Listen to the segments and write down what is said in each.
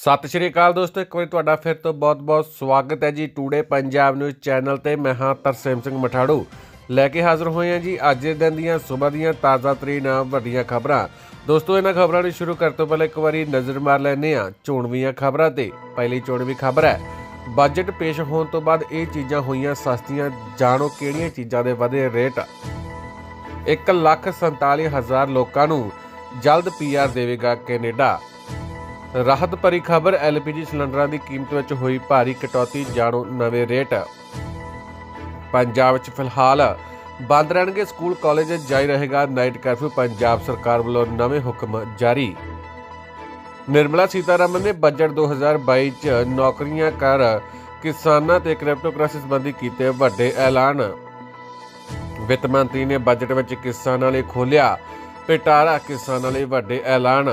ਸਤਿ ਸ਼੍ਰੀ ਅਕਾਲ ਦੋਸਤੋ ਇੱਕ ਵਾਰ ਤੁਹਾਡਾ ਫਿਰ ਤੋਂ ਬਹੁਤ-ਬਹੁਤ ਸਵਾਗਤ ਹੈ ਜੀ ਟੂਡੇ ਪੰਜਾਬ ਨਿਊਜ਼ ਚੈਨਲ ਤੇ ਮੈਂ ਹਾਂ ਤਰਸੇਮ ਸਿੰਘ ਮਠਾੜੂ ਲੈ ਕੇ ਹਾਜ਼ਰ ਹੋਏ ਹਾਂ ਜੀ ਅੱਜ ਦੇ ਦਿਨ ਦੀਆਂ ਸਵੇਰ ਦੀਆਂ ਤਾਜ਼ਾ ਤਰੀਨ ਵੱਡੀਆਂ ਖਬਰਾਂ ਦੋਸਤੋ ਇਹਨਾਂ ਖਬਰਾਂ ਨੂੰ ਸ਼ੁਰੂ ਕਰਨ ਤੋਂ ਪਹਿਲਾਂ ਇੱਕ ਵਾਰੀ ਨਜ਼ਰ ਮਾਰ ਲੈਨੇ ਆ ਚੋਣਵੀਆਂ ਖਬਰਾਂ ਤੇ ਪਹਿਲੀ ਚੋਣਵੀ ਖਬਰ ਹੈ ਬਜਟ ਪੇਸ਼ ਹੋਣ ਤੋਂ ਬਾਅਦ ਇਹ ਚੀਜ਼ਾਂ ਹੋਈਆਂ ਸਸਤੀਆਂ ਜਾਣੋ ਕਿਹੜੀਆਂ ਚੀਜ਼ਾਂ ਦੇ ਵਧੇ ਰੇਟ 1 ਲੱਖ ਲੋਕਾਂ ਨੂੰ ਜਲਦ ਪੀਆਰ ਦੇਵੇਗਾ ਕੈਨੇਡਾ ਰਾਹਤ ਭਰੀ ਖਬਰ ਐਲਪੀਜੀ ਸਿਲੰਡਰਾਂ ਦੀ ਕੀਮਤ ਵਿੱਚ ਹੋਈ ਭਾਰੀ ਕਟੌਤੀ ਜਾਣੋ ਨਵੇਂ ਰੇਟ ਪੰਜਾਬ ਵਿੱਚ ਫਿਲਹਾਲ ਬੰਦ ਰਹਿਣਗੇ ਸਕੂਲ ਕਾਲਜ ਜਾਰੀ ਰਹੇਗਾ ਨਾਈਟ ਕਰਫਿਊ ਪੰਜਾਬ ਸਰਕਾਰ ਵੱਲੋਂ ਨਵੇਂ ਹੁਕਮ ਜਾਰੀ ਨਿਰਮਲਾ ਸੀਤਾਰਾਮਨ ਨੇ ਬਜਟ 2022 ਚ ਨੌਕਰੀਆਂ ਕਰ ਕਿਸਾਨਾਂ ਤੇ ਕ੍ਰਿਪਟੋਕਰੈਂਸੀ ਸੰਬੰਧੀ ਕੀਤੇ ਵੱਡੇ ਐਲਾਨ ਵਿੱਤ ਮੰਤਰੀ ਨੇ ਬਜਟ ਵਿੱਚ ਕਿਸਾਨਾਂ ਲਈ ਖੋਲਿਆ ਪਿਟਾਰਾ ਕਿਸਾਨਾਂ ਲਈ ਵੱਡੇ ਐਲਾਨ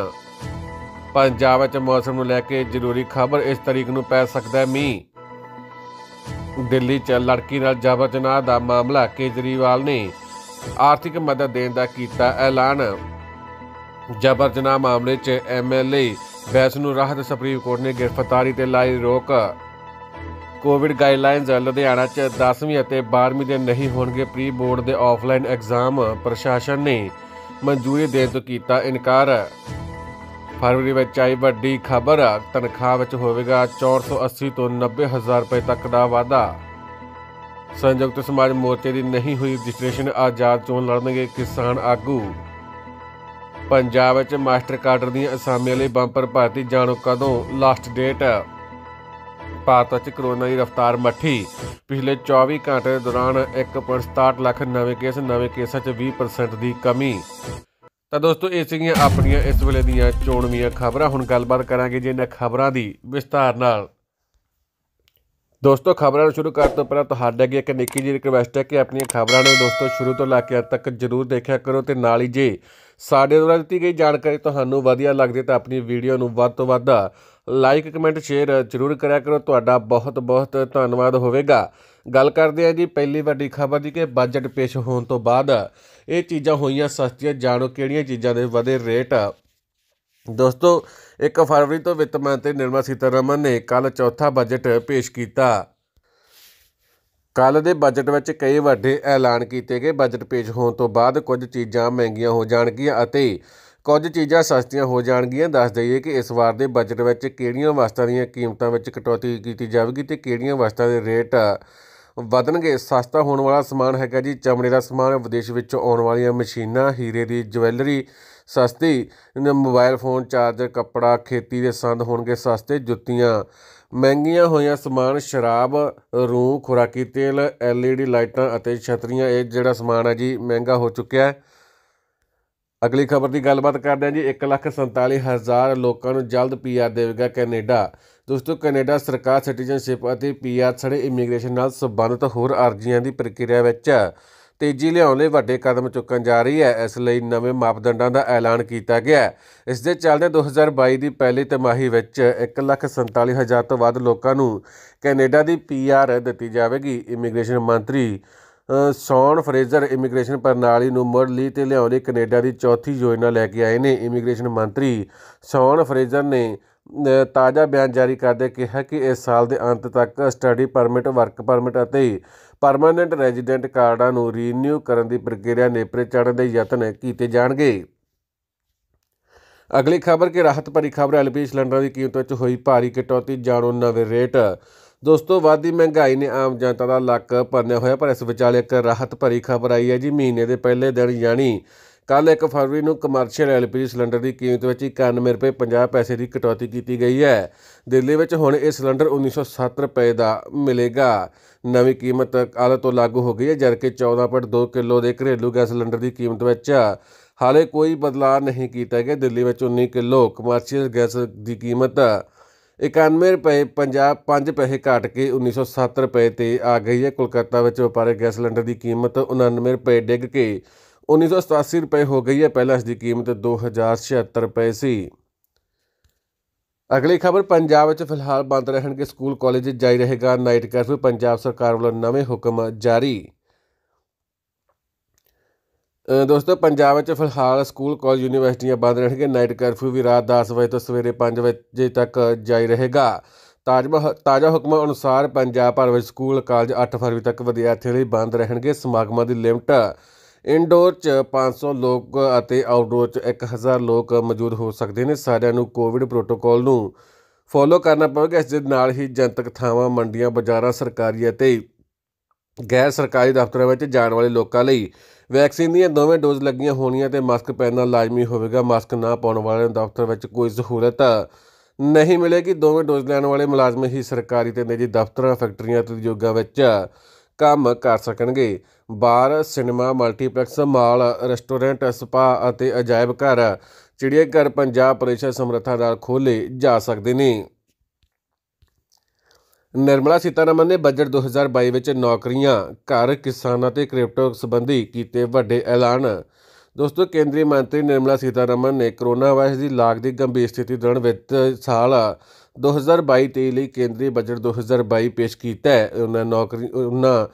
ਪੰਜਾਬ ਵਿੱਚ ਮੌਸਮ ਨੂੰ ਲੈ ਕੇ ਜ਼ਰੂਰੀ ਖਬਰ ਇਸ ਤਰੀਕ ਨੂੰ ਪੈ ਸਕਦਾ ਹੈ ਮੀਂਹ ਦਿੱਲੀ 'ਚ ਲੜਕੀ ਨਾਲ ਜਬਰਜਨਾਹ ਦਾ ਮਾਮਲਾ ਕੇਜਰੀਵਾਲ ਨੇ ਆਰਥਿਕ ਮਦਦ ਦੇਣ ਦਾ ਕੀਤਾ ਐਲਾਨ ਜਬਰਜਨਾਹ ਮਾਮਲੇ 'ਚ ਐਮਐਲਏ ਬੈਸ ਨੂੰ ਰਾਹਤ ਸੁਪਰੀਮ ਕੋਰਟ ਨੇ ਗ੍ਰਿਫਤਾਰੀ ਤੇ ਲਾਈ ਰੋਕ ਕੋਵਿਡ ਗਾਈਡਲਾਈਨਸ ਲੁਧਿਆਣਾ 'ਚ 10ਵੀਂ ਅਤੇ 12ਵੀਂ ਦੇ ਨਹੀਂ ਹੋਣਗੇ ਪ੍ਰੀ ਬੋਰਡ ਦੇ ਆਫਲਾਈਨ ਐਗਜ਼ਾਮ ਪ੍ਰਸ਼ਾਸਨ ਨੇ ਮਨਜ਼ੂਰੀ ਦੇਣ ਤੋਂ ਕੀਤਾ ਇਨਕਾਰ ਫਰਵਰੀ ਵਿੱਚ ਆਈ ਵੱਡੀ ਖਬਰ ਤਨਖਾਹ ਵਿੱਚ ਹੋਵੇਗਾ 480 ਤੋਂ 90000 ਰੁਪਏ ਤੱਕ ਦਾ ਵਾਧਾ ਸੰਯੁਕਤ ਸਮਾਜ ਮੋਰਚੇ ਦੀ ਨਹੀਂ ਹੋਈ ਰਜਿਸਟ੍ਰੇਸ਼ਨ ਆਜ਼ਾਦ ਚੋਣ ਲੜਨਗੇ ਕਿਸਾਨ ਆਗੂ ਪੰਜਾਬ ਵਿੱਚ ਮਾਸਟਰ ਕਾਡਰ ਦੀਆਂ ਅਸਾਮੀਆਂ ਲਈ ਬੰਪਰ ਭਰਤੀ ਜਾਣੋ ਕਦੋਂ ਲਾਸਟ ਡੇਟ ਭਾਰਤ ਵਿੱਚ ਕਰੋਨਾ ਦੀ ਰਫ਼ਤਾਰ ਮੱਠੀ ਪਿਛਲੇ 24 ਘੰਟੇ ਦੇ ਦੌਰਾਨ 1.67 ਲੱਖ ਨਵੇਂ ਕੇਸ ਨਵੇਂ ਕੇਸਾਂ 'ਚ 20% ਦੀ ਕਮੀ ਤਾਂ ਦੋਸਤੋ ਇਹ ਸੀਗੀਆਂ ਆਪਣੀਆਂ ਇਸ ਵੇਲੇ ਦੀਆਂ ਚੋਣਵੀਆਂ ਖਬਰਾਂ ਹੁਣ ਗੱਲਬਾਤ ਕਰਾਂਗੇ ਜੇ ਇਹਨਾਂ ਖਬਰਾਂ ਦੀ ਵਿਸਤਾਰ ਨਾਲ ਦੋਸਤੋ ਖਬਰਾਂ ਨੂੰ ਸ਼ੁਰੂ ਕਰਨ ਤੋਂ ਪਹਿਲਾਂ ਤੁਹਾਡੇ ਅੱਗੇ ਇੱਕ ਨਿੱਕੀ ਜਿਹੀ ਰਿਕਵੈਸਟ ਹੈ ਕਿ ਆਪਣੀਆਂ ਖਬਰਾਂ ਨੂੰ ਦੋਸਤੋ ਸ਼ੁਰੂ ਤੋਂ ਲੈ ਕੇ ਅੰਤ ਤੱਕ ਜ਼ਰੂਰ ਦੇਖਿਆ ਕਰੋ ਤੇ ਨਾਲ ਹੀ ਜੇ ਸਾਡੇ ਦੁਆਰਾ ਦਿੱਤੀ ਗਈ ਜਾਣਕਾਰੀ ਤੁਹਾਨੂੰ ਵਧੀਆ ਲੱਗਦੀ ਤਾਂ ਆਪਣੀ ਵੀਡੀਓ ਨੂੰ ਵੱਧ ਤੋਂ ਵੱਧ ਲਾਈਕ ਕਮੈਂਟ ਸ਼ੇਅਰ ਜ਼ਰੂਰ ਕਰਿਆ ਕਰੋ ਤੁਹਾਡਾ ਬਹੁਤ ਬਹੁਤ ਧੰਨਵਾਦ ਹੋਵੇਗਾ ਗੱਲ ਕਰਦੇ ਆ ਜੀ ਪਹਿਲੀ ਵੱਡੀ ਖਬਰ ਜੀ ਕਿ ਬਜਟ ਪੇਸ਼ ਹੋਣ ਤੋਂ ਬਾਅਦ ਇਹ ਚੀਜ਼ਾਂ ਹੋਈਆਂ ਸਸਤੀਆਂ ਜਾਣੋ ਕਿਹੜੀਆਂ ਚੀਜ਼ਾਂ ਦੇ ਵਧੇ ਰੇਟ ਦੋਸਤੋ 1 ਫਰਵਰੀ ਤੋਂ ਵਿੱਤ ਮੰਤਰੀ ਨਿਰਮਲਾ ਸੀਤਾਰਮਨ ਨੇ ਕੱਲ ਚੌਥਾ ਬਜਟ ਪੇਸ਼ ਕੀਤਾ ਕੱਲ ਦੇ ਬਜਟ ਵਿੱਚ ਕਈ ਵੱਡੇ ਐਲਾਨ ਕੀਤੇ ਗਏ ਬਜਟ ਪੇਸ਼ ਹੋਣ ਤੋਂ ਬਾਅਦ ਕੁਝ ਚੀਜ਼ਾਂ ਮਹਿੰਗੀਆਂ ਹੋ ਜਾਣਗੀਆਂ ਅਤੇ ਕੁਝ ਚੀਜ਼ਾਂ ਸਸਤੀਆਂ ਹੋ ਜਾਣਗੀਆਂ ਦੱਸ ਦਈਏ ਕਿ ਇਸ ਵਾਰ ਦੇ ਬਜਟ ਵਿੱਚ ਕਿਹੜੀਆਂ ਵਸਤਾਂ ਦੀਆਂ ਕੀਮਤਾਂ ਵਿੱਚ ਕਟੌਤੀ ਕੀਤੀ ਜਾਵੇਗੀ ਤੇ ਕਿਹੜੀਆਂ ਵਸਤਾਂ ਦੇ ਰੇਟ ਵਧਣਗੇ ਸਸਤਾ ਹੋਣ ਵਾਲਾ ਸਮਾਨ ਹੈਗਾ ਜੀ ਚਮੜੇ ਦਾ ਸਮਾਨ ਵਿਦੇਸ਼ ਵਿੱਚੋਂ ਆਉਣ ਵਾਲੀਆਂ ਮਸ਼ੀਨਾਂ ਹੀਰੇ ਦੀ ਜਵੈਲਰੀ ਸਸਤੀ ਮੋਬਾਈਲ ਫੋਨ ਚਾਰਜਰ ਕੱਪੜਾ ਖੇਤੀ ਦੇ ਸੰਦ ਹੋਣਗੇ ਸਸਤੇ ਜੁੱਤੀਆਂ ਮਹਿੰਗੀਆਂ ਹੋਈਆਂ ਸਮਾਨ ਸ਼ਰਾਬ ਰੂਹ ਖੁਰਾਕੀ ਤੇਲ ਐਲਈਡੀ ਲਾਈਟਾਂ ਅਤੇ ਛਤਰੀਆਂ ਇਹ ਜਿਹੜਾ ਸਮਾਨ ਹੈ ਜੀ ਮਹਿੰਗਾ ਹੋ ਚੁੱਕਿਆ ਹੈ ਅਗਲੀ ਖਬਰ ਦੀ ਗੱਲਬਾਤ ਕਰਦੇ ਹਾਂ ਜੀ 147000 ਲੋਕਾਂ ਨੂੰ ਜਲਦ ਪੀਆਰ ਦੇਵੇਗਾ ਕੈਨੇਡਾ ਦੋਸਤੋ ਕੈਨੇਡਾ ਸਰਕਾਰ ਸਿਟੀਜ਼ਨਸ਼ਿਪ ਅਤੇ ਪੀਆਰ ਸੜੇ ਇਮੀਗ੍ਰੇਸ਼ਨ ਨਾਲ ਸੰਬੰਧਿਤ ਹੋਰ ਅਰਜ਼ੀਆਂ ਦੀ ਪ੍ਰਕਿਰਿਆ ਵਿੱਚ ਤੇਜ਼ੀ ਲਿਆਉਣ ਲਈ ਵੱਡੇ ਕਦਮ ਚੁੱਕਣ ਜਾ ਰਹੀ ਹੈ ਇਸ ਲਈ ਨਵੇਂ ਮਾਪਦੰਡਾਂ ਦਾ ਐਲਾਨ ਕੀਤਾ ਗਿਆ ਇਸ ਦੇ ਚੱਲਦੇ 2022 ਦੀ ਪਹਿਲੀ ਤਿਮਾਹੀ ਵਿੱਚ 147000 ਤੋਂ ਵੱਧ ਲੋਕਾਂ ਨੂੰ ਕੈਨੇਡਾ ਦੀ ਪੀਆਰ ਦਿੱਤੀ ਜਾਵੇਗੀ ਇਮੀਗ੍ਰੇਸ਼ਨ ਮੰਤਰੀ ਸੌਨ ਫਰੇਜ਼ਰ ਇਮੀਗ੍ਰੇਸ਼ਨ ਪ੍ਰਣਾਲੀ ਨੂੰ ਮੁੜ ਲਈ ਤੇ ਲਿਆਉਣ ਲਈ ਕੈਨੇਡਾ ਦੀ ਚੌਥੀ ਯੋਜਨਾ ਲੈ ਕੇ ਆਏ ਨੇ ਇਮੀਗ੍ਰੇਸ਼ਨ ਮੰਤਰੀ ਸੌਨ ਫਰੇਜ਼ਰ ਨੇ ਤਾਜ਼ਾ ਬਿਆਨ ਜਾਰੀ ਕਰਦੇ ਕਿਹਾ ਕਿ ਇਸ ਸਾਲ ਦੇ ਅੰਤ ਤੱਕ ਸਟੱਡੀ ਪਰਮਿਟ ਵਰਕ ਪਰਮਿਟ ਅਤੇ ਪਰਮਨੈਂਟ ਰੈਜ਼ੀਡੈਂਟ ਕਾਰਡਾਂ ਨੂੰ ਰੀਨਿਊ ਕਰਨ ਦੀ ਪ੍ਰਕਿਰਿਆ ਨੇਪਰੇ ਚੜ੍ਹਨ ਦੇ ਯਤਨ ਕੀਤੇ ਜਾਣਗੇ ਅਗਲੀ ਖਬਰ ਕਿ ਰਾਹਤ ਭਰੀ ਖਬਰ ਐਲਪੀ ਸਿਲੰਡਰਾਂ ਦੀ ਕੀਮਤ ਵਿੱਚ ਹੋਈ ਭਾਰੀ ਕਟੌਤੀ ਜਾਣੋ ਨਵੇਂ ਰੇਟ ਦੋਸਤੋ ਵਾਧੀ ਮਹਿੰਗਾਈ ਨੇ ਆਮ ਜਨਤਾ ਦਾ ਲੱਕ ਭਰਨਿਆ ਹੋਇਆ ਪਰ ਇਸ ਵਿਚਾਲੇ ਇੱਕ ਰਾਹਤ ਭਰੀ ਖਬਰ ਆਈ ਹੈ ਜੀ ਮਹੀਨੇ ਦੇ ਪਹਿਲੇ ਦਿਨ ਯਾਨੀ ਕੱਲ 1 ਫਰਵਰੀ ਨੂੰ ਕਮਰਸ਼ੀਅਲ ਐਲਪੀਜੀ ਸਿਲੰਡਰ ਦੀ ਕੀਮਤ ਵਿੱਚ 91 ਰੁਪਏ 50 ਪੈਸੇ ਦੀ ਕਟੌਤੀ ਕੀਤੀ ਗਈ ਹੈ ਦਿੱਲੀ ਵਿੱਚ ਹੁਣ ਇਹ ਸਿਲੰਡਰ 1907 ਰੁਪਏ ਦਾ ਮਿਲੇਗਾ ਨਵੀਂ ਕੀਮਤ ਕੱਲ ਤੋਂ ਲਾਗੂ ਹੋ ਗਈ ਹੈ ਜਦ ਕਿ 14.2 ਕਿਲੋ ਦੇ ਘਰੇਲੂ ਗੈਸ ਸਿਲੰਡਰ ਦੀ ਕੀਮਤ ਵਿੱਚ ਹਾਲੇ ਕੋਈ ਬਦਲਾਅ ਨਹੀਂ ਕੀਤਾ ਗਿਆ ਦਿੱਲੀ ਵਿੱਚ 19 ਕਿਲੋ ਕਮਰਸ਼ੀਅਲ ਗੈਸ ਦੀ ਕੀਮਤ 91 ਰੁਪਏ 50 5 ਪੈਸੇ ਘਟ ਕੇ 1907 ਰੁਪਏ ਤੇ ਆ ਗਈ ਹੈ ਕੋਲਕਾਤਾ ਵਿੱਚ ਵਪਾਰਕ ਗੈਸ ਸਿਲੰਡਰ ਦੀ ਕੀਮਤ 99 ਰੁਪਏ ਡਿੱਗ ਕੇ 1987 ਰੁਪਏ ਹੋ ਗਈ ਹੈ ਪਹਿਲਾਂ ਇਸ ਦੀ ਕੀਮਤ 2076 ਰੁਪਏ ਸੀ ਅਗਲੀ ਖਬਰ ਪੰਜਾਬ ਵਿੱਚ ਫਿਲਹਾਲ ਬੰਦ ਰਹਿਣਗੇ ਸਕੂਲ ਕਾਲਜ ਜਾਈ ਰਹੇਗਾ ਨਾਈਟ ਕਰਫਿਊ ਪੰਜਾਬ ਸਰਕਾਰ ਵੱਲੋਂ ਨਵੇਂ ਹੁਕਮ ਜਾਰੀ ਦੋਸਤੋ ਪੰਜਾਬ ਵਿੱਚ ਫਿਲਹਾਲ ਸਕੂਲ ਕਾਲਜ ਯੂਨੀਵਰਸਿਟੀਆਂ ਬੰਦ ਰਹਿਣਗੇ ਨਾਈਟ ਕਰਫਿਊ ਵੀ ਰਾਤ 10 ਵਜੇ ਤੋਂ ਸਵੇਰੇ 5 ਵਜੇ ਤੱਕ ਜਾਈ ਰਹੇਗਾ ਤਾਜਾ ਤਾਜ਼ਾ ਹੁਕਮਾਂ ਅਨੁਸਾਰ ਪੰਜਾਬ ਭਰ ਵਿੱਚ ਸਕੂਲ ਕਾਲਜ 8 ਫਰਵਰੀ ਤੱਕ ਵਿਦਿਆਰਥੀਆਂ ਲਈ ਬੰਦ ਰਹਿਣਗੇ ਸਮਾਗਮਾਂ ਦੀ ਲਿਮਟ ਇਨਡੋਰ 'ਚ 500 ਲੋਕ ਅਤੇ ਆਊਟਡੋਰ 'ਚ 1000 ਲੋਕ ਮੌਜੂਦ ਹੋ ਸਕਦੇ ਨੇ ਸਾਰਿਆਂ ਨੂੰ ਕੋਵਿਡ ਪ੍ਰੋਟੋਕਾਲ ਨੂੰ ਫੋਲੋ ਕਰਨਾ ਪਵੇਗਾ ਇਸ ਦੇ ਨਾਲ ਹੀ ਜਨਤਕ ਥਾਵਾਂ ਮੰਡੀਆਂ ਬਾਜ਼ਾਰਾਂ ਸਰਕਾਰੀ ਅਤੇ ਗੈਰ ਸਰਕਾਰੀ ਦਫ਼ਤਰਾਂ ਵਿੱਚ ਜਾਣ ਵਾਲੇ ਲੋਕਾਂ ਲਈ ਵੈਕਸੀਨ ਦੀਆਂ ਦੋਵੇਂ ਡੋਜ਼ ਲੱਗੀਆਂ ਹੋਣੀਆਂ ਤੇ ਮਾਸਕ ਪਹਿਨਣਾ ਲਾਜ਼ਮੀ ਹੋਵੇਗਾ ਮਾਸਕ ਨਾ ਪਾਉਣ ਵਾਲਿਆਂ ਨੂੰ ਦਫ਼ਤਰ ਵਿੱਚ ਕੋਈ ਸਹੂਲਤ ਨਹੀਂ ਮਿਲੇਗੀ ਦੋਵੇਂ ਡੋਜ਼ ਲੈਣ ਵਾਲੇ ਮੁਲਾਜ਼ਮ ਹੀ ਸਰਕਾਰੀ ਤੇ ਨਿੱਜੀ ਦਫ਼ਤਰਾਂ ਫੈਕਟਰੀਆਂ ਤੇ ਉਦਯੋਗਾਂ ਵਿੱਚ ਕੰਮ ਕਰ ਸਕਣਗੇ bar cinema multiplex mall restaurant spa ਅਤੇ ਅਜਾਇਬ ਘਰ ਚਿੜੀਆ ਘਰ ਪੰਜਾਬ ਪਰਿਸ਼ਦ ਸਮਰੱਥਾ ਨਾਲ ਖੋਲੇ ਜਾ ਸਕਦੇ ਨੇ ਨਿਰਮਲਾ ਸੀਤਾਰਮਨ ਨੇ ਬਜਟ 2022 ਵਿੱਚ ਨੌਕਰੀਆਂ ਘਰ ਕਿਸਾਨਾਂ ਤੇ ਕ੍ਰਿਪਟੋ ਸੰਬੰਧੀ ਕੀਤੇ ਵੱਡੇ ਐਲਾਨ ਦੋਸਤੋ ਕੇਂਦਰੀ ਮੰਤਰੀ ਨਿਰਮਲਾ ਸੀਤਾਰਮਨ ਨੇ ਕੋਰੋਨਾ ਵਾਇਰਸ ਦੀ ਲਾਗ ਦੀ ਗੰਭੀਰ ਸਥਿਤੀ ਦੌਰਾਨ ਵਿੱਤ ਸਾਲ 2022-23 ਲਈ ਕੇਂਦਰੀ ਬਜਟ 2022 ਪੇਸ਼ ਕੀਤਾ ਹੈ ਉਹਨਾਂ ਨੌਕਰੀ ਉਹਨਾਂ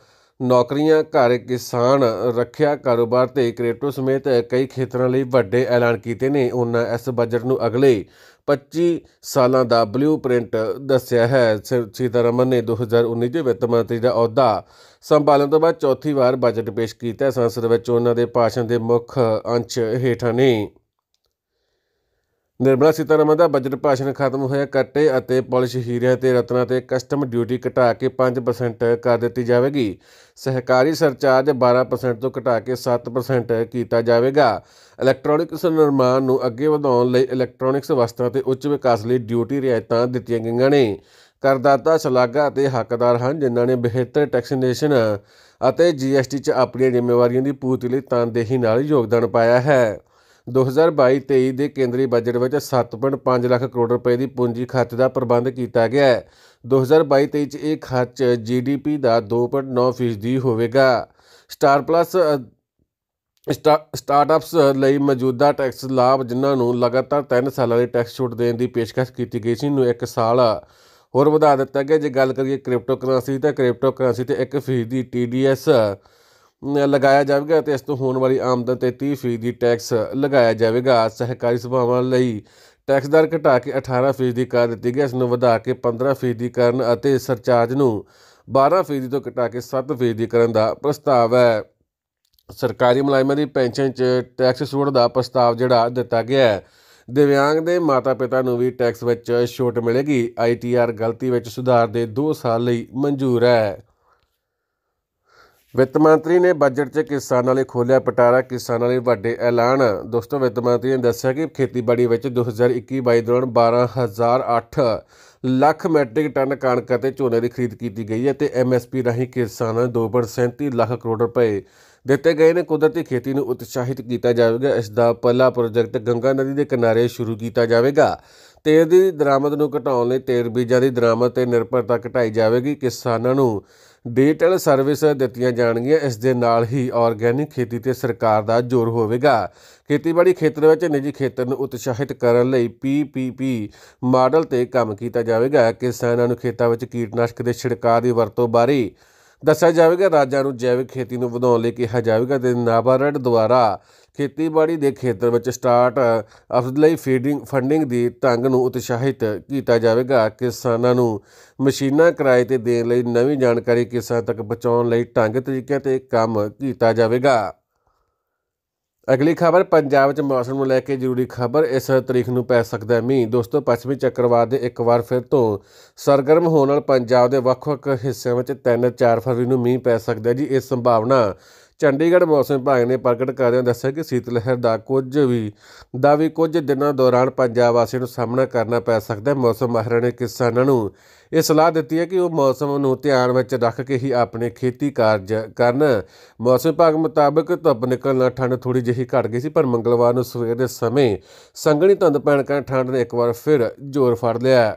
ਨੌਕਰੀਆਂ ਘਰ ਕਿਸਾਨ ਰੱਖਿਆ ਕਾਰੋਬਾਰ ਤੇ ਕ੍ਰਿਪਟੋ ਸਮੇਤ ਕਈ ਖੇਤਰਾਂ ਲਈ ਵੱਡੇ ਐਲਾਨ ਕੀਤੇ ਨੇ ਉਹਨਾਂ ਇਸ ਬਜਟ ਨੂੰ ਅਗਲੇ 25 ਸਾਲਾਂ ਦਾ ਬਲੂਪ੍ਰਿੰਟ ਦੱਸਿਆ ਹੈ ਸੀਤਾਰਮਨ ਨੇ 2019 ਦੇ ਵਿੱਤ ਮੰਤਰੀ ਦਾ ਅਹੁਦਾ ਸੰਭਾਲਣ ਤੋਂ ਬਾਅਦ ਚੌਥੀ ਵਾਰ ਬਜਟ ਪੇਸ਼ ਕੀਤਾ ਸੰਸਦ ਵਿੱਚ ਉਹਨਾਂ ਦੇ ਭਾਸ਼ਣ ਦੇ ਮੁੱਖ ਅੰਸ਼ ਹੇਠਾਂ ਨੇ ਨਿਰਮਲਾ ਸੀਤਾਰਮਨ ਦਾ ਬਜਟ ਭਾਸ਼ਣ ਖਤਮ ਹੋਇਆ ਕੱਟੇ ਅਤੇ ਪਾਲਿਸ਼ ਹੀਰਿਆਂ ਤੇ ਰਤਨਾਂ ਤੇ ਕਸਟਮ ਡਿਊਟੀ ਘਟਾ ਕੇ 5% ਕਰ ਦਿੱਤੀ ਜਾਵੇਗੀ ਸਹਿਕਾਰੀ ਸਰਚਾਰਜ 12% ਤੋਂ ਘਟਾ ਕੇ 7% ਕੀਤਾ ਜਾਵੇਗਾ ਇਲੈਕਟ੍ਰੋਨਿਕਸ ਨਿਰਮਾਣ ਨੂੰ ਅੱਗੇ ਵਧਾਉਣ ਲਈ ਇਲੈਕਟ੍ਰੋਨਿਕਸ ਵਸਤਾਂ ਤੇ ਉੱਚ ਵਿਕਾਸ ਲਈ ਡਿਊਟੀ ਰਿਆਇਤਾਂ ਦਿੱਤੀਆਂ ਗਈਆਂ ਨੇ ਕਰਦਾਤਾ ਸਲਾਗਾ ਅਤੇ ਹੱਕਦਾਰ ਹਨ ਜਿਨ੍ਹਾਂ ਨੇ ਬਿਹਤਰ ਟੈਕਸੇਸ਼ਨ ਅਤੇ ਜੀਐਸਟੀ 'ਚ ਆਪਣੀਆਂ ਜ਼ਿੰਮੇਵਾਰੀਆਂ ਦੀ ਪੂਰਤੀ ਲਈ ਤਨਦੇਹੀ ਨਾਲ ਯੋਗਦਾਨ ਪਾਇਆ ਹੈ 2022-23 ਦੇ ਕੇਂਦਰੀ ਬਜਟ ਵਿੱਚ 7.5 ਲੱਖ ਕਰੋੜ ਰੁਪਏ ਦੀ ਪੂੰਜੀ ਖਰਚ ਦਾ ਪ੍ਰਬੰਧ ਕੀਤਾ ਗਿਆ ਹੈ 2022-23 ਚ ਇਹ ਖਰਚ ਜੀਡੀਪੀ ਦਾ 2.9% ਹੋਵੇਗਾ ਸਟਾਰ ਪਲੱਸ ਸਟਾਰਟਅਪਸ ਲਈ ਮੌਜੂਦਾ ਟੈਕਸ ਲਾਭ ਜਿਨ੍ਹਾਂ ਨੂੰ ਲਗਾਤਾਰ 3 ਸਾਲਾਂ ਲਈ ਟੈਕਸ ਛੋਟ ਦੇਣ ਦੀ ਪੇਸ਼ਕਸ਼ ਕੀਤੀ ਗਈ ਸੀ ਨੂੰ 1 ਸਾਲ ਹੋਰ ਵਧਾ ਦਿੱਤਾ ਗਿਆ ਜੇ ਗੱਲ ਕਰੀਏ ਕ੍ਰਿਪਟੋ ਕਰੰਸੀ ਤਾਂ ਕ੍ਰਿਪਟੋ ਕਰੰਸੀ ਤੇ 1% ਦੀ TDS ਲਗਾਇਆ ਜਾਵੇਗਾ ਤੇ ਇਸ ਤੋਂ ਹੋਣ ਵਾਲੀ ਆਮਦਨ ਤੇ 30% ਦੀ ਟੈਕਸ ਲਗਾਇਆ ਜਾਵੇਗਾ ਸਹਿਕਾਰੀ ਸਭਾਵਾਂ ਲਈ ਟੈਕਸ ਦਰ ਘਟਾ ਕੇ 18% ਦੀ ਕਰ ਦਿੱਤੀ ਗਈ ਇਸ ਨੂੰ ਵਧਾ ਕੇ 15% ਦੀ ਕਰਨ ਅਤੇ ਸਰਚਾਰਜ ਨੂੰ 12% ਤੋਂ ਘਟਾ ਕੇ 7% ਦੀ ਕਰਨ ਦਾ ਪ੍ਰਸਤਾਵ ਹੈ ਸਰਕਾਰੀ ਮੁਲਾਜ਼ਮਾਂ ਦੀ ਪੈਨਸ਼ਨ 'ਚ ਟੈਕਸ ਛੋਟ ਦਾ ਪ੍ਰਸਤਾਵ ਜਿਹੜਾ ਦਿੱਤਾ ਗਿਆ ਹੈ ਦਿਵਿਆਂਗ ਦੇ ਮਾਤਾ-ਪਿਤਾ ਨੂੰ ਵੀ ਟੈਕਸ ਵਿੱਚ ਛੋਟ ਮਿਲੇਗੀ ਆਈਟੀਆਰ ਗਲਤੀ ਵਿੱਚ ਸੁਧਾਰ ਦੇ 2 ਸਾਲ ਲਈ ਮਨਜ਼ੂਰ ਹੈ ਵਿੱਤ ਮੰਤਰੀ ਨੇ ਬਜਟ 'ਚ ਕਿਸਾਨਾਂ ਲਈ ਖੋਲਿਆ ਪਟਾਰਾ ਕਿਸਾਨਾਂ ਲਈ ਵੱਡੇ ਐਲਾਨ ਦੋਸਤੋ ਵਿੱਤ ਮੰਤਰੀ ਨੇ ਦੱਸਿਆ ਕਿ ਖੇਤੀਬਾੜੀ ਵਿੱਚ 2021-22 ਦੌਰਾਨ 12008 ਲੱਖ ਮੈਟ੍ਰਿਕ ਟਨ ਕਣਕ ਅਤੇ ਝੋਨੇ ਦੀ ਖਰੀਦ ਕੀਤੀ ਗਈ ਹੈ ਤੇ ਐਮਐਸਪੀ ਰਾਹੀਂ ਕਿਸਾਨਾਂ ਨੂੰ 2.37 ਲੱਖ ਕਰੋੜ ਰੁਪਏ ਦਿੱਤੇ ਗਏ ਨੇ ਕੁਦਰਤੀ ਖੇਤੀ ਨੂੰ ਉਤਸ਼ਾਹਿਤ ਕੀਤਾ ਜਾਵੇਗਾ ਇਸ ਦਾ ਪਹਿਲਾ ਪ੍ਰੋਜੈਕਟ ਗੰਗਾ ਨਦੀ ਦੇ ਕਿਨਾਰੇ ਸ਼ੁਰੂ ਕੀਤਾ ਜਾਵੇਗਾ ਤੇ ਦੀ ਦਰਾਮਦ ਨੂੰ ਘਟਾਉਣ ਲਈ ਤੇਰ ਬੀਜਾਂ ਦੀ ਦਰਾਮਦ ਤੇ ਨਿਰਭਰਤਾ ਘਟਾਈ ਜਾਵੇਗੀ ਕਿਸਾਨਾਂ ਨੂੰ ਡੇਟਲ ਸਰਵਿਸ ਦਿੱਤੀਆਂ ਜਾਣਗੀਆਂ ਇਸ ਦੇ ਨਾਲ ਹੀ ਆਰਗੈਨਿਕ ਖੇਤੀ ਤੇ ਸਰਕਾਰ ਦਾ ਜ਼ੋਰ ਹੋਵੇਗਾ ਖੇਤੀਬਾੜੀ ਖੇਤਰ ਵਿੱਚ ਨਿੱਜੀ ਖੇਤਰ ਨੂੰ ਉਤਸ਼ਾਹਿਤ ਕਰਨ ਲਈ ਪੀਪੀਪੀ ਮਾਡਲ ਤੇ ਕੰਮ ਕੀਤਾ ਜਾਵੇਗਾ ਕਿਸਾਨਾਂ ਨੂੰ ਖੇਤਾਂ ਵਿੱਚ ਕੀਟਨਾਸ਼ਕ ਦੇ ਛਿੜਕਾਅ ਦੀ ਵਰਤੋਂ ਬਾਰੇ ਦੱਸਿਆ ਜਾਵੇਗਾ ਰਾਜਾਂ ਨੂੰ ਜੈਵਿਕ ਖੇਤੀ ਨੂੰ ਵਧਾਉਣ ਲਈ ਕਿਹਾ ਜਾਵੇਗਾ ਤੇ ਨਾਬਾਰਡ ਦੁਆਰਾ ਖੇਤੀਬਾੜੀ ਦੇ ਖੇਤਰ ਵਿੱਚ ਸਟਾਰਟ ਅਪਸ ਲਈ ਫੀਡਿੰਗ ਫੰਡਿੰਗ ਦੀ ਤੰਗ ਨੂੰ ਉਤਸ਼ਾਹਿਤ ਕੀਤਾ ਜਾਵੇਗਾ ਕਿਸਾਨਾਂ ਨੂੰ ਮਸ਼ੀਨਾਂ ਕਿਰਾਏ ਤੇ ਦੇਣ ਲਈ ਨਵੀਂ ਜਾਣਕਾਰੀ ਕਿਸਾਨ ਤੱਕ ਪਹੁੰਚਾਉਣ ਲਈ ਢੰਗ ਤਰੀਕੇ ਤੇ ਕੰਮ ਕੀਤਾ ਜਾਵੇਗਾ ਅਗਲੀ ਖਬਰ ਪੰਜਾਬ 'ਚ ਮੌਸਮ ਨੂੰ ਲੈ ਕੇ ਜ਼ਰੂਰੀ ਖਬਰ ਇਸ ਤਰੀਕ ਨੂੰ ਪੈ ਸਕਦਾ ਹੈ ਮੀਂਹ ਦੋਸਤੋ ਪੱਛਮੀ ਚੱਕਰਵਾਤ ਦੇ ਇੱਕ ਵਾਰ ਫਿਰ ਤੋਂ ਸਰਗਰਮ ਹੋਣ ਨਾਲ ਪੰਜਾਬ ਦੇ ਵੱਖ-ਵੱਖ ਹਿੱਸਿਆਂ ਵਿੱਚ 3-4 ਫਰਵਰੀ ਨੂੰ ਮੀਂਹ ਪੈ ਸਕਦਾ ਹੈ ਜੀ ਇਸ ਸੰਭਾਵਨਾ ਚੰਡੀਗੜ੍ਹ ਮੌਸਮ ਵਿਭਾਗ ਨੇ ਪ੍ਰਗਟ ਕਰਦਿਆਂ ਦੱਸਿਆ ਕਿ ਸੀਤ ਲਹਿਰ ਦਾ ਕੁਝ ਵੀ ਦਾ ਵੀ ਕੁਝ ਦਿਨਾਂ ਦੌਰਾਨ ਪੰਜਾਬ ਵਾਸੀਆਂ ਨੂੰ ਸਾਹਮਣਾ ਕਰਨਾ ਪੈ ਸਕਦਾ ਹੈ ਮੌਸਮ ਮਾਹਿਰਾਂ ਨੇ ਕਿਸਾਨਾਂ ਨੂੰ ਇਹ ਸਲਾਹ ਦਿੱਤੀ ਹੈ ਕਿ ਉਹ ਮੌਸਮ ਨੂੰ ਧਿਆਨ ਵਿੱਚ ਰੱਖ ਕੇ ਹੀ ਆਪਣੇ ਖੇਤੀ ਕਾਰਜ ਕਰਨ ਮੌਸਮ ਵਿਭਾਗ ਮੁਤਾਬਕ ਧੁੱਪ ਨਿਕਲਣ ਨਾਲ ਠੰਡ ਥੋੜੀ ਜਿਹੀ ਘਟ ਗਈ ਸੀ ਪਰ ਮੰਗਲਵਾਰ ਨੂੰ ਸਵੇਰ ਦੇ ਸਮੇਂ ਸੰਘਣੀ ਧੁੰਦ ਪੈਣ ਕਾਰਨ ਠੰਡ ਨੇ ਇੱਕ ਵਾਰ ਫਿਰ ਜ਼ੋਰ ਫੜ ਲਿਆ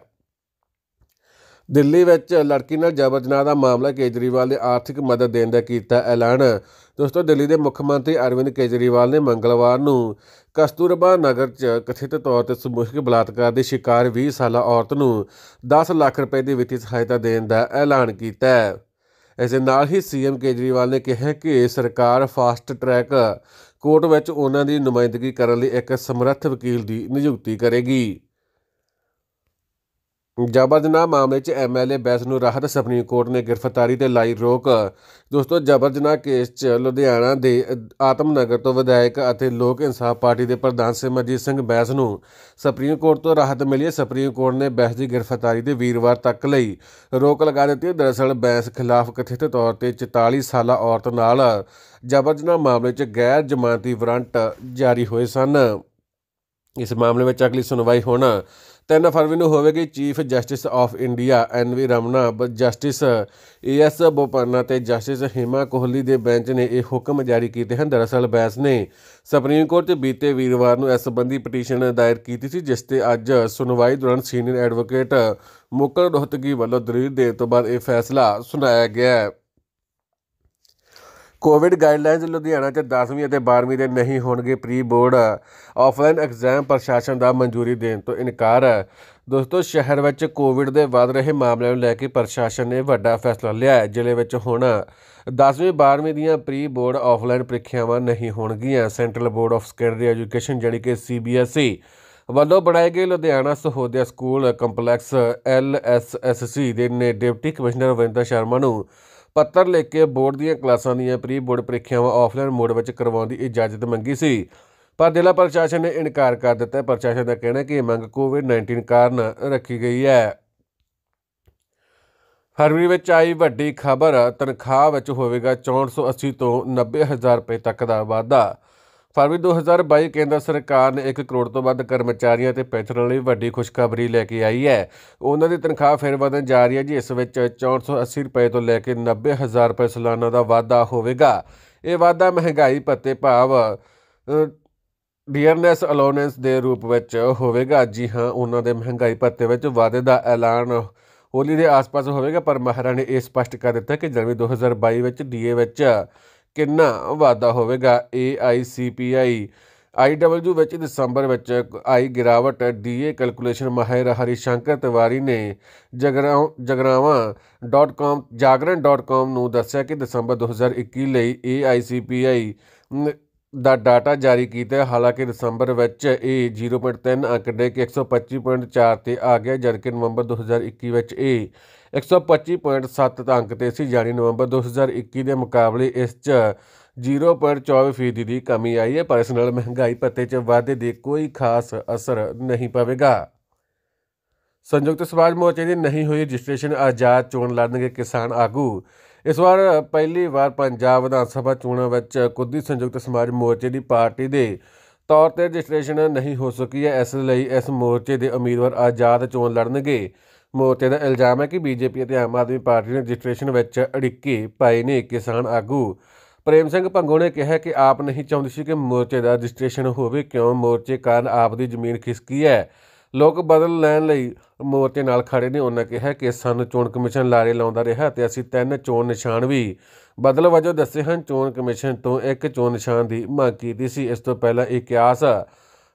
ਦਿੱਲੀ ਵਿੱਚ ਲੜਕੀ ਨਾਲ ਜਬਰ ਜਨਾਹ ਦਾ ਮਾਮਲਾ ਕੇਜਰੀਵਾਲ ਨੇ ਆਰਥਿਕ ਮਦਦ ਦੇਣ ਦਾ ਕੀਤਾ ਐਲਾਨ ਦੋਸਤੋ ਦਿੱਲੀ ਦੇ ਮੁੱਖ ਮੰਤਰੀ ਅਰਵਿੰਦ ਕੇਜਰੀਵਾਲ ਨੇ ਮੰਗਲਵਾਰ ਨੂੰ ਕਸਤੂਰਬਾ ਨਗਰ 'ਚ ਕਥਿਤ ਤੌਰ ਤੇ ਸਮੂਹਿਕ ਬਲਾਤਕਾਰ ਦੇ ਸ਼ਿਕਾਰ 20 ਸਾਲਾ ਔਰਤ ਨੂੰ 10 ਲੱਖ ਰੁਪਏ ਦੀ ਵਿੱਤੀ ਸਹਾਇਤਾ ਦੇਣ ਦਾ ਐਲਾਨ ਕੀਤਾ ਹੈ ਇਸ ਦੇ ਨਾਲ ਹੀ ਸੀਐਮ ਕੇਜਰੀਵਾਲ ਨੇ ਕਿਹਾ ਕਿ ਸਰਕਾਰ ਫਾਸਟ ਟਰੈਕ ਕੋਰਟ ਵਿੱਚ ਉਹਨਾਂ ਦੀ ਨੁਮਾਇੰਦਗੀ ਕਰਨ ਲਈ ਇੱਕ ਸਮਰੱਥ ਵਕੀਲ ਦੀ ਨਿਯੁਕਤੀ ਕਰੇਗੀ ਜਬਰ ਜਨਾਹ ਮਾਮਲੇ 'ਚ ਐਮਐਲਏ ਬੈਸ ਨੂੰ ਰਾਹਤ ਸੁਪਰੀਮ ਕੋਰਟ ਨੇ ਗ੍ਰਿਫਤਾਰੀ ਤੇ ਲਾਈ ਰੋਕ ਦੋਸਤੋ ਜਬਰ ਜਨਾਹ ਕੇਸ 'ਚ ਲੁਧਿਆਣਾ ਦੇ ਆਤਮਨਗਰ ਤੋਂ ਵਿਧਾਇਕ ਅਤੇ ਲੋਕ ਇਨਸਾਫ ਪਾਰਟੀ ਦੇ ਪ੍ਰਧਾਨ ਸਿਮਰਜੀਤ ਸਿੰਘ ਬੈਸ ਨੂੰ ਸੁਪਰੀਮ ਕੋਰਟ ਤੋਂ ਰਾਹਤ ਮਿਲੀ ਹੈ ਸੁਪਰੀਮ ਕੋਰਟ ਨੇ ਬੈਸ ਦੀ ਗ੍ਰਿਫਤਾਰੀ ਦੇ ਵੀਰਵਾਰ ਤੱਕ ਲਈ ਰੋਕ ਲਗਾ ਦਿੱਤੀ ਹੈ ਦਰਅਸਲ ਬੈਸ ਖਿਲਾਫ ਕਥਿਤ ਤੌਰ ਤੇ 44 ਸਾਲਾ ਔਰਤ ਨਾਲ ਜਬਰ ਜਨਾਹ ਮਾਮਲੇ 'ਚ ਗੈਰ ਜ਼ਮਾਨਤੀ ਵਾਰੰਟ ਜਾਰੀ ਹੋਏ ਸਨ ਇਸ ਮਾਮਲੇ ਵਿੱਚ ਅਗਲੀ ਸੁਣਵਾਈ ਹੋਣਾ ਤਿੰਨ ਫਰਵਰੀ ਨੂੰ ਹੋਵੇਗੀ chief justice of India N V Ramana justice S Bopanna ਤੇ ਜਸਟਿਸ ਹਿਮਾ ਕੋਹਲੀ ਦੇ ਬੈਂਚ ਨੇ ਇਹ ਹੁਕਮ ਜਾਰੀ ਕੀਤੇ ਹਨ ਦਰਅਸਲ ਬੈਸ ਨੇ ਸੁਪਰੀਮ ਕੋਰਟ ਤੇ ਬੀਤੇ ਵੀਰਵਾਰ ਨੂੰ ਇਸ ਸੰਬੰਧੀ ਪਟੀਸ਼ਨ ਦਾਇਰ ਕੀਤੀ ਸੀ ਜਿਸ ਤੇ ਅੱਜ ਸੁਣਵਾਈ ਦੌਰਾਨ ਸੀਨੀਅਰ ਐਡਵੋਕੇਟ ਮੁਕਰ ਰੋਹਤਗੀ ਵੱਲੋਂ ਦਲੀਲ ਦੇਣ ਤੋਂ ਬਾਅਦ ਇਹ ਫੈਸਲਾ ਸੁਣਾਇਆ ਗਿਆ ਹੈ ਕੋਵਿਡ ਗਾਈਡਲਾਈਨਸ ਲੁਧਿਆਣਾ 'ਚ 10ਵੀਂ ਅਤੇ 12ਵੀਂ ਦੇ ਨਹੀਂ ਹੋਣਗੇ ਪ੍ਰੀ ਬੋਰਡ ਆਫਲਾਈਨ ਐਗਜ਼ਾਮ ਪ੍ਰਸ਼ਾਸਨ ਦਾ ਮਨਜ਼ੂਰੀ ਦੇਣ ਤੋਂ ਇਨਕਾਰ ਹੈ ਦੋਸਤੋ ਸ਼ਹਿਰ ਵਿੱਚ ਕੋਵਿਡ ਦੇ ਵੱਧ ਰਹੇ ਮਾਮਲਿਆਂ ਨੂੰ ਲੈ ਕੇ ਪ੍ਰਸ਼ਾਸਨ ਨੇ ਵੱਡਾ ਫੈਸਲਾ ਲਿਆ ਹੈ ਜ਼ਿਲ੍ਹੇ ਵਿੱਚ ਹੁਣ 10ਵੀਂ 12ਵੀਂ ਦੀਆਂ ਪ੍ਰੀ ਬੋਰਡ ਆਫਲਾਈਨ ਪ੍ਰੀਖਿਆਵਾਂ ਨਹੀਂ ਹੋਣਗੀਆਂ Central Board of Secondary Education ਜਾਨੀ ਕਿ ਸੀਬੀਐਸਈ e ਵੱਲੋਂ ਬਣਾਏ ਗਏ Ludhiana Sahodaya school complex LSSC ਦੇ ਨੇ ਡਿਪਟੀ ਕਮਿਸ਼ਨਰ ਵਿੰਦਰ ਸ਼ਰਮਾ ਨੂੰ ਪੱਤਰ ਲਿਖ ਕੇ ਬੋਰਡ ਦੀਆਂ ਕਲਾਸਾਂ ਦੀਆਂ ਪ੍ਰੀ ਬੋਰਡ ਪ੍ਰੀਖਿਆਵਾਂ ਆਫਲਾਈਨ ਮੋਡ ਵਿੱਚ ਕਰਵਾਉਣ ਦੀ ਇਜਾਜ਼ਤ ਮੰਗੀ ਸੀ ਪਰ ਜ਼ਿਲ੍ਹਾ ਪ੍ਰਸ਼ਾਸਨ ਨੇ ਇਨਕਾਰ ਕਰ ਦਿੱਤਾ ਪ੍ਰਸ਼ਾਸਨ ਦਾ ਕਹਿਣਾ ਕਿ ਇਹ ਮੰਗ ਕੋਵਿਡ-19 ਕਾਰਨ ਰੱਖੀ ਗਈ ਹੈ ਫਰਵਰੀ ਵਿੱਚ ਆਈ ਵੱਡੀ ਖਬਰ ਤਨਖਾਹ ਵਿੱਚ ਹੋਵੇਗਾ 6480 ਤੋਂ 90000 ਰੁਪਏ ਤੱਕ ਦਾ ਵਾਧਾ ਫਰਵਰੀ 2022 ਕੇਂਦਰ ਸਰਕਾਰ ਨੇ 1 ਕਰੋੜ ਤੋਂ ਵੱਧ ਕਰਮਚਾਰੀਆਂ ਤੇ ਪੈਨਸ਼ਨਰਾਂ ਲਈ ਵੱਡੀ ਖੁਸ਼ਖਬਰੀ ਲੈ ਕੇ ਆਈ ਹੈ ਉਹਨਾਂ ਦੀ ਤਨਖਾਹ ਫਿਰ ਵਧਣ ਜਾ ਰਹੀ ਹੈ ਜੀ ਇਸ ਵਿੱਚ 480 ਰੁਪਏ ਤੋਂ ਲੈ ਕੇ 90000 ਰੁਪਏ ਸਾਲਾਨਾ ਦਾ ਵਾਧਾ ਹੋਵੇਗਾ ਇਹ ਵਾਧਾ ਮਹਿੰਗਾਈ ਭੱਤੇ ਭਾਵ ਡੀਅਰਨੈਸ ਅਲਾਉਂਸ ਦੇ ਰੂਪ ਵਿੱਚ ਹੋਵੇਗਾ ਜੀ ਹਾਂ ਉਹਨਾਂ ਦੇ ਮਹਿੰਗਾਈ ਭੱਤੇ ਵਿੱਚ ਵਾਅਦੇ ਦਾ ਐਲਾਨ ਹੋਲੀ ਦੇ ਆਸ-ਪਾਸ ਹੋਵੇਗਾ ਪਰ ਮਹਾਰਾ ਨੇ ਇਹ ਸਪਸ਼ਟ ਕਰ ਦਿੱਤਾ ਕਿ ਜਨਵਰੀ 2022 ਵਿੱਚ ਡੀਏ ਵਿੱਚ ਕਿੰਨਾ ਵਾਧਾ ਹੋਵੇਗਾ AICPI IW ਵਿੱਚ ਦਸੰਬਰ ਵਿੱਚ ਆਈ ਗਿਰਾਵਟ ਡੀਏ ਕੈਲਕੂਲੇਸ਼ਨ ਮਾਹਿਰ ਹਰੀ ਸ਼ੰਕਰ ਤਿਵਾਰੀ ਨੇ jagrawan.com jagrawan.com ਨੂੰ ਦੱਸਿਆ ਕਿ ਦਸੰਬਰ 2021 ਲਈ AICPI ਦਾ ਡਾਟਾ ਜਾਰੀ ਕੀਤਾ ਹੈ। ਹਾਲਾਂਕਿ ਦਸੰਬਰ ਵਿੱਚ ਇਹ 0.3 ਅੰਕ ਕਿ 125.4 ਤੇ ਆ ਗਿਆ ਜਦਕਿ ਨਵੰਬਰ 2021 ਵਿੱਚ ਇਹ 125.7 ਅੰਕ ਤੇ ਸੀ ਯਾਨੀ ਨਵੰਬਰ 2021 ਦੇ ਮੁਕਾਬਲੇ ਇਸ 'ਚ 0.24 ਫੀਸਦੀ ਦੀ ਕਮੀ ਆਈ ਹੈ ਪਰ ਇਸ ਨਾਲ ਮਹਿੰਗਾਈ ਪੱਤੇ 'ਚ ਵਾਧੇ ਦੇ ਕੋਈ ਖਾਸ ਅਸਰ ਨਹੀਂ ਪਵੇਗਾ ਸੰਯੁਕਤ ਸਮਾਜ ਮੋਰਚੇ ਦੀ ਨਹੀਂ ਹੋਈ ਰਜਿਸਟ੍ਰੇਸ਼ਨ ਆਜ਼ਾਦ ਚੋਣ ਲੜਨਗੇ ਕਿਸਾਨ ਆਗੂ ਇਸ ਵਾਰ ਪਹਿਲੀ ਵਾਰ ਪੰਜਾਬ ਵਿਧਾਨ ਸਭਾ ਚੋਣਾਂ ਵਿੱਚ ਕੁੱਦੀ ਸੰਯੁਕਤ ਸਮਾਜ ਮੋਰਚੇ ਦੀ ਪਾਰਟੀ ਦੇ ਤੌਰ ਤੇ ਰਜਿਸਟ੍ਰੇਸ਼ਨ ਨਹੀਂ ਹੋ ਸਕੀ ਹੈ ਇਸ ਲਈ ਇਸ ਮੋਰਚੇ ਦੇ ਉਮੀਦਵਾਰ ਆਜ਼ਾਦ ਚੋਣ ਲੜਨਗੇ ਮੋਰਚੇ ਦਾ ਇਲਜ਼ਾਮ ਹੈ ਕਿ ਬੀਜੇਪੀ ਅਤੇ ਆਮ ਆਦਮੀ ਪਾਰਟੀ ਨੇ ਰਜਿਸਟ੍ਰੇਸ਼ਨ ਵਿੱਚ ਅੜਿੱਕੇ ਪਾਏ ਨੇ ਕਿਸਾਨ ਆਗੂ ਪ੍ਰੇਮ ਸਿੰਘ ਪੰਗੋ ਨੇ ਕਿਹਾ ਕਿ ਆਪ ਨਹੀਂ ਚਾਹੁੰਦੇ ਸੀ ਕਿ ਮੋਰਚੇ ਦਾ ਰਜਿਸਟ੍ਰੇਸ਼ਨ ਹੋਵੇ ਕਿਉਂ ਮੋਰਚੇ ਕਾਰਨ ਆਪ ਦੀ ਜ਼ਮੀਨ ਖਿਸਕੀ ਹੈ ਲੋਕ ਬਦਲ ਲੈਣ ਲਈ ਮੋਰਚੇ ਨਾਲ ਖੜੇ ਨੇ ਉਹਨਾਂ ਕਿਹਾ ਕਿ ਸਾਨੂੰ ਚੋਣ ਕਮਿਸ਼ਨ ਲਾਰੇ ਲਾਉਂਦਾ ਰਿਹਾ ਤੇ ਅਸੀਂ ਤਿੰਨ ਚੋਣ ਨਿਸ਼ਾਨ ਵੀ ਬਦਲ ਵਜੋਂ ਦੱਸੇ ਹਨ ਚੋਣ ਕਮਿਸ਼ਨ ਤੋਂ ਇੱਕ ਚੋਣ ਨਿਸ਼ਾਨ ਦੀ ਮੰਗ ਕੀਤੀ ਸੀ ਇਸ ਤੋਂ ਪਹਿਲਾਂ ਇਹ ਕਿਆਸ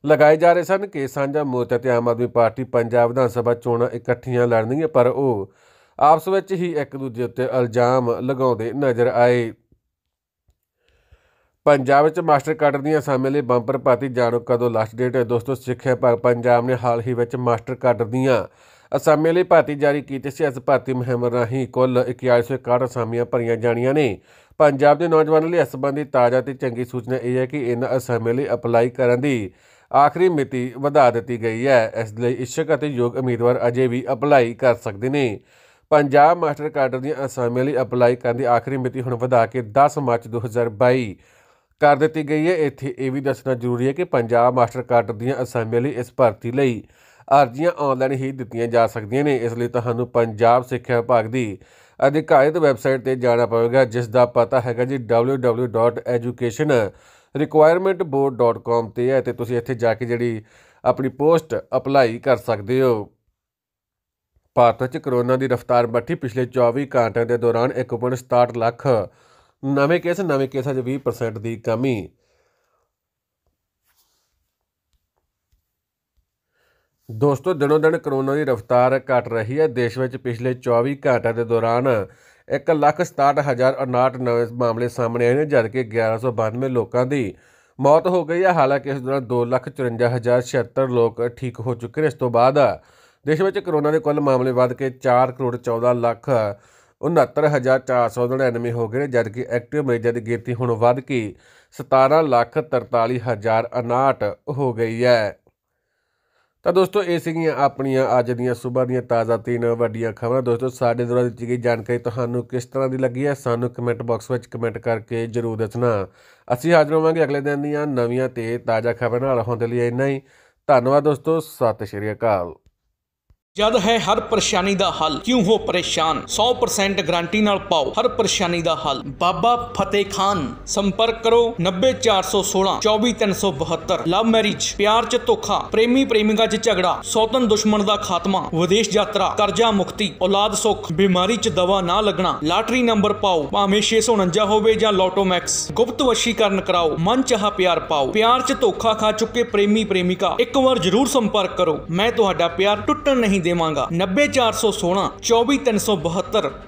ਲਗਾਏ ਜਾ ਰਹੇ ਸਨ ਕਿ ਸਾਂਝਾ ਮੋਰਚਾ ਤੇ ਆਮ ਆਦਮੀ ਪਾਰਟੀ ਪੰਜਾਬ ਵਿਧਾਨ ਸਭਾ ਚੋਣਾਂ ਇਕੱਠੀਆਂ ਲੜਨਗੀਆਂ ਪਰ ਉਹ ਆਪਸ ਵਿੱਚ ਹੀ ਇੱਕ ਦੂਜੇ ਉੱਤੇ ਇਲਜ਼ਾਮ ਲਗਾਉਂਦੇ ਨਜ਼ਰ ਆਏ ਪੰਜਾਬ ਵਿੱਚ ਮਾਸਟਰ ਕਾਡਰ ਦੀਆਂ ਅਸਾਮੀਆਂ ਲਈ ਬੰਪਰ ਭਰਤੀ ਜਾਣੋ ਕਦੋਂ ਲਾਸਟ ਡੇਟ ਹੈ ਦੋਸਤੋ ਸਿੱਖਿਆ ਭਾਗ ਪੰਜਾਬ ਨੇ ਹਾਲ ਹੀ ਵਿੱਚ ਮਾਸਟਰ ਕਾਡਰ ਦੀਆਂ ਅਸਾਮੀਆਂ ਲਈ ਭਰਤੀ ਜਾਰੀ ਕੀਤੀ ਸੀ ਇਸ ਭਾਤੀ ਮਹਿਮਰ ਰਾਹੀਂ ਕੁੱਲ 2161 ਅਸਾਮੀਆਂ ਭਰੀਆਂ ਜਾਣੀਆਂ ਨੇ ਪੰਜਾਬ ਦੇ ਨੌਜਵਾਨਾਂ ਲਈ ਇਸ ਸੰਬੰਧੀ ਤਾਜ਼ਾ ਤੇ ਚੰਗੀ ਸੂਚਨਾ ਇਹ ਹੈ ਕਿ ਇਹਨਾਂ ਅਸਾਮੀਆਂ ਲਈ ਅਪਲਾਈ ਕਰਨ ਦੀ ਆਖਰੀ ਮਿਤੀ ਵਧਾ ਦਿੱਤੀ ਗਈ ਹੈ ਇਸ ਲਈ ਇਸ਼ਕ ਅਤੇ ਯੋਗ ਉਮੀਦਵਾਰ ਅਜੇ ਵੀ ਅਪਲਾਈ ਕਰ ਸਕਦੇ ਨੇ ਪੰਜਾਬ ਮਾਸਟਰ ਕਾਡਰ ਦੀਆਂ ਅਸਾਮੀਆਂ ਲਈ ਅਪਲਾਈ ਕਰਨ ਦੀ ਆਖਰੀ ਮਿਤੀ ਹੁਣ ਵਧਾ ਕੇ 10 ਮਾਰਚ 2022 ਕਰ ਦਿੱਤੀ ਗਈ ਹੈ ਇੱਥੇ ਇਹ ਵੀ ਦੱਸਣਾ ਜ਼ਰੂਰੀ ਹੈ ਕਿ ਪੰਜਾਬ ਮਾਸਟਰ ਕਾਡਰ ਦੀਆਂ ਅਸਾਮੀਆਂ ਲਈ ਇਸ ਭਰਤੀ ਲਈ ਅਰਜ਼ੀਆਂ ਆਨਲਾਈਨ ਹੀ ਦਿੱਤੀਆਂ ਜਾ ਸਕਦੀਆਂ ਨੇ ਇਸ ਲਈ ਤੁਹਾਨੂੰ ਪੰਜਾਬ ਸਿੱਖਿਆ ਵਿਭਾਗ ਦੀ ਅਧਿਕਾਰਿਤ ਵੈਬਸਾਈਟ ਤੇ ਜਾਣਾ ਪਵੇਗਾ ਜਿਸ ਦਾ ਪਤਾ ਹੈਗਾ ਜੀ www.educationrequirementboard.com ਤੇ ਹੈ ਤੇ ਤੁਸੀਂ ਇੱਥੇ ਜਾ ਕੇ ਜਿਹੜੀ ਆਪਣੀ ਪੋਸਟ ਅਪਲਾਈ ਕਰ ਸਕਦੇ ਹੋ ਭਾਰਤ ਵਿੱਚ ਕਰੋਨਾ ਦੀ ਰਫ਼ਤਾਰ ਮੱਠੀ ਪਿਛਲੇ 24 ਘੰਟਿਆਂ ਦੇ ਦੌਰਾਨ 1.67 ਲੱਖ ਨਵੇਂ ਕੇਸ ਨਵੇਂ ਕੇਸਾਂ 'ਚ 20% ਦੀ ਕਮੀ ਦੋਸਤੋ ਦਿਨੋ ਦਿਨ ਕਰੋਨਾ ਦੀ ਰਫ਼ਤਾਰ ਘਟ ਰਹੀ ਹੈ ਦੇਸ਼ ਵਿੱਚ ਪਿਛਲੇ 24 ਘੰਟਿਆਂ ਦੇ ਦੌਰਾਨ 167059 ਨਵੇਂ ਮਾਮਲੇ ਸਾਹਮਣੇ ਆਏ ਨੇ ਜਦਕਿ 1192 ਲੋਕਾਂ ਦੀ ਮੌਤ ਹੋ ਗਈ ਹੈ ਹਾਲਾਂਕਿ ਇਸ ਦੌਰਾਨ 254076 ਲੋਕ ਠੀਕ ਹੋ ਚੁੱਕੇ ਨੇ ਇਸ ਤੋਂ ਬਾਅਦ ਦੇਸ਼ ਵਿੱਚ ਕਰੋਨਾ ਦੇ ਕੁੱਲ ਮਾਮਲੇ ਵੱਧ ਕੇ 4 ਕਰੋੜ 14 ਲੱਖ 69499 ਹੋ ਗਏ ਜਦਕਿ ਐਕਟਿਵ ਮਰੀਜ਼ਾਂ ਦੀ ਗਿਣਤੀ ਹੁਣ ਵੱਧ ਕੇ 17,43,059 ਹੋ ਗਈ ਹੈ ਤਾਂ ਦੋਸਤੋ ਇਹ ਸੀਗੀਆਂ ਆਪਣੀਆਂ ਅੱਜ ਦੀਆਂ ਸਵੇਰ ਦੀਆਂ ਤਾਜ਼ਾ ਤਿੰਨ ਵੱਡੀਆਂ ਖਬਰਾਂ ਦੋਸਤੋ ਸਾਡੇ ਦੁਆਰਾ ਦਿੱਤੀ ਗਈ ਜਾਣਕਾਰੀ ਤੁਹਾਨੂੰ ਕਿਸ ਤਰ੍ਹਾਂ ਦੀ ਲੱਗੀ ਹੈ ਸਾਨੂੰ ਕਮੈਂਟ ਬਾਕਸ ਵਿੱਚ ਕਮੈਂਟ ਕਰਕੇ ਜਰੂਰ ਦੱਸਣਾ ਅਸੀਂ ਹਾਜ਼ਰ ਹੋਵਾਂਗੇ ਅਗਲੇ ਦਿਨ ਦੀਆਂ ਨਵੀਆਂ ਤੇ ਤਾਜ਼ਾ ਖਬਰਾਂ ਨਾਲ ਹੁੰਦੇ ਲਈ ਇੰਨਾ ਹੀ ਧੰਨਵਾਦ ਦੋਸਤੋ ਸਤਿ ਸ਼੍ਰੀ ਅਕਾਲ ਜਦ ਹੈ ਹਰ ਪਰੇਸ਼ਾਨੀ ਦਾ ਹੱਲ ਕਿਉਂ ਹੋ ਪਰੇਸ਼ਾਨ 100% ਗਾਰੰਟੀ ਨਾਲ ਪਾਓ ਹਰ ਪਰੇਸ਼ਾਨੀ ਦਾ ਹੱਲ ਬਾਬਾ ਫਤਿਹ ਖਾਨ ਸੰਪਰਕ ਕਰੋ 90416 24372 ਲਵ ਮੈਰਿਜ ਪਿਆਰ ਚ ਧੋਖਾ ਪ੍ਰੇਮੀ ਪ੍ਰੇਮਿਕਾ ਚ ਝਗੜਾ ਸੌਤਨ ਦੁਸ਼ਮਣ ਦਾ ਖਾਤਮਾ ਵਿਦੇਸ਼ ਯਾਤਰਾ ਕਰਜ਼ਾ ਮੁਕਤੀ ਔਲਾਦ ਸੁਖ ਬਿਮਾਰੀ ਚ ਦਵਾ ਨਾ ਲੱਗਣਾ ਲਾਟਰੀ ਨੰਬਰ ਪਾਓ ਭਾਵੇਂ 649 ਹੋਵੇ ਜਾਂ ਲੋਟੋ ਮੈਕਸ ਗੁਪਤ ਵਸ਼ੀਕਰਨ ਕਰਾਓ ਮਨ ਚਾਹਾ ਪਿਆਰ ਪਾਓ ਪਿਆਰ ਚ ਧੋਖਾ ਖਾ ਚੁੱਕੇ ਪ੍ਰੇਮੀ ਪ੍ਰੇਮਿਕਾ ਇੱਕ ਵਾਰ ਜ਼ਰੂਰ ਸੰਪਰਕ ਕਰੋ ਮੈਂ ਤੁਹਾਡਾ ਪਿਆਰ ਟੁੱਟਣ ਨਹੀਂ ਦੇਵਾਂਗਾ 90416 24372